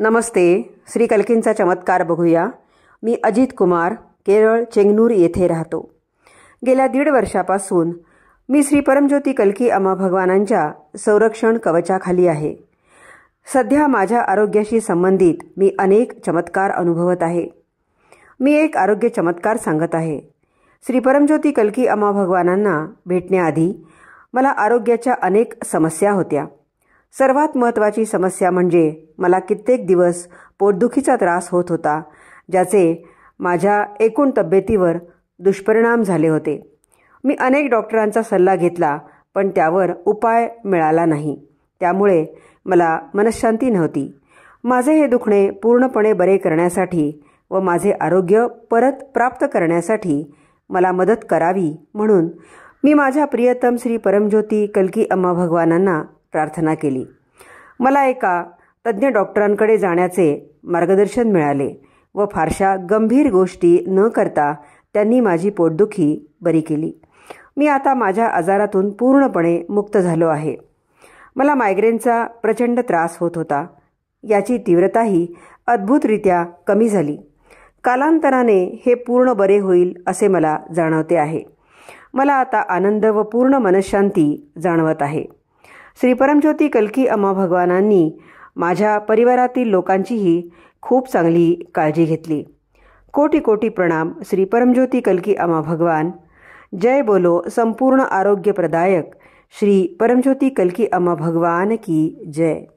नमस्ते श्री कल्कींचा चमत्कार बघूया मी अजित कुमार केरळ चेंगनूर येथे राहतो गेल्या दीड वर्षापासून मी श्री परमज्योती कल्की अमा भगवानांच्या संरक्षण कवचाखाली आहे सध्या माझ्या आरोग्याशी संबंधित मी अनेक चमत्कार अनुभवत आहे मी एक आरोग्य चमत्कार सांगत आहे श्री परमज्योती कल्की अमा भगवानांना भेटण्याआधी मला आरोग्याच्या अनेक समस्या होत्या सर्वात महत्त्वाची समस्या म्हणजे मला कित्येक दिवस पोटदुखीचा त्रास होत होता ज्याचे माझ्या एकूण तब्येतीवर दुष्परिणाम झाले होते मी अनेक डॉक्टरांचा सल्ला घेतला पण त्यावर उपाय मिळाला नाही त्यामुळे मला मनशांती नव्हती माझे हे दुखणे पूर्णपणे बरे करण्यासाठी व माझे आरोग्य परत प्राप्त करण्यासाठी मला मदत करावी म्हणून मी माझ्या प्रियतम श्री परमज्योती कलकी अम्मा भगवानांना प्रार्थना केली मला एका तज्ज्ञ डॉक्टरांकडे जाण्याचे मार्गदर्शन मिळाले व फारशा गंभीर गोष्टी न करता त्यांनी माझी पोटदुखी बरी केली मी आता माझ्या आजारातून पूर्णपणे मुक्त झालो आहे मला मायग्रेनचा प्रचंड त्रास होत होता याची तीव्रताही अद्भुतरित्या कमी झाली कालांतराने हे पूर्ण बरे होईल असे मला जाणवते आहे मला आता आनंद व पूर्ण मनशांती जाणवत आहे श्री परमज्योती कल्की अम्मा भगवानांनी माझ्या परिवारातील लोकांचीही खूप चांगली काळजी घेतली कोटी कोटी प्रणाम श्री परमज्योती कल्की अमा भगवान जय बोलो संपूर्ण आरोग्यप्रदायक श्री परमज्योती कल्की अमा भगवान की जय